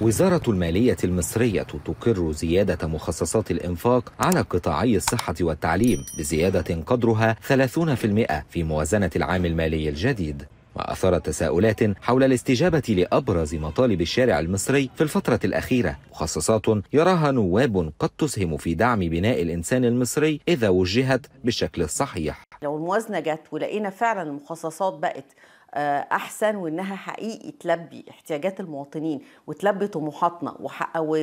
وزارة المالية المصرية تقر زيادة مخصصات الإنفاق على قطاعي الصحة والتعليم بزيادة قدرها 30% في موازنة العام المالي الجديد وأثار تساؤلات حول الاستجابة لأبرز مطالب الشارع المصري في الفترة الأخيرة مخصصات يراها نواب قد تسهم في دعم بناء الإنسان المصري إذا وجهت بالشكل الصحيح الموازنه جت ولقينا فعلا المخصصات بقت آه، احسن وانها حقيقي تلبي احتياجات المواطنين وتلبي طموحاتنا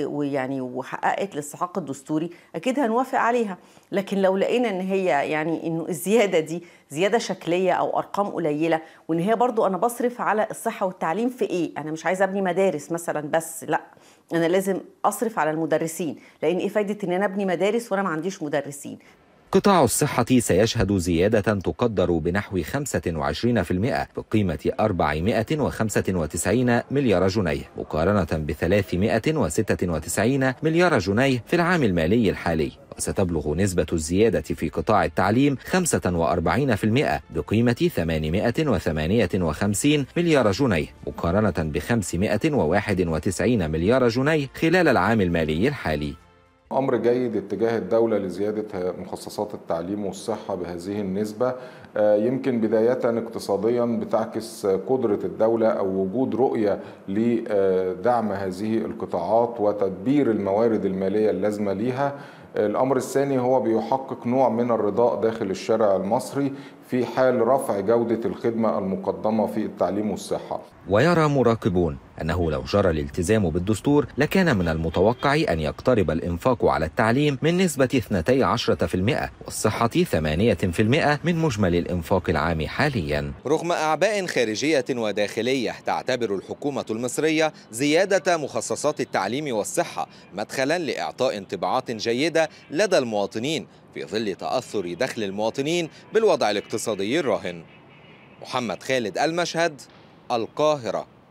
ويعني وحققت الاستحقاق الدستوري اكيد هنوافق عليها لكن لو لقينا ان هي يعني انه الزياده دي زياده شكليه او ارقام قليله وان هي برضو انا بصرف على الصحه والتعليم في ايه انا مش عايزه ابني مدارس مثلا بس لا انا لازم اصرف على المدرسين لان ايه فايده ان انا ابني مدارس وانا ما عنديش مدرسين قطاع الصحة سيشهد زيادة تقدر بنحو 25% بقيمة 495 مليار جنيه مقارنة ب 396 مليار جنيه في العام المالي الحالي وستبلغ نسبة الزيادة في قطاع التعليم 45% بقيمة 858 مليار جنيه مقارنة ب 591 مليار جنيه خلال العام المالي الحالي أمر جيد اتجاه الدولة لزيادة مخصصات التعليم والصحة بهذه النسبة آه، يمكن بداية اقتصاديا بتعكس قدرة الدولة أو وجود رؤية لدعم هذه القطاعات وتدبير الموارد المالية اللازمة ليها الأمر الثاني هو بيحقق نوع من الرضاء داخل الشارع المصري في حال رفع جودة الخدمة المقدمة في التعليم والصحة ويرى مراقبون أنه لو جرى الالتزام بالدستور لكان من المتوقع أن يقترب الإنفاق على التعليم من نسبة 12% والصحة 8% من مجمل الإنفاق العام حاليا رغم أعباء خارجية وداخلية تعتبر الحكومة المصرية زيادة مخصصات التعليم والصحة مدخلا لإعطاء انطباعات جيدة لدى المواطنين في ظل تأثر دخل المواطنين بالوضع الاقتصادي الراهن محمد خالد المشهد القاهره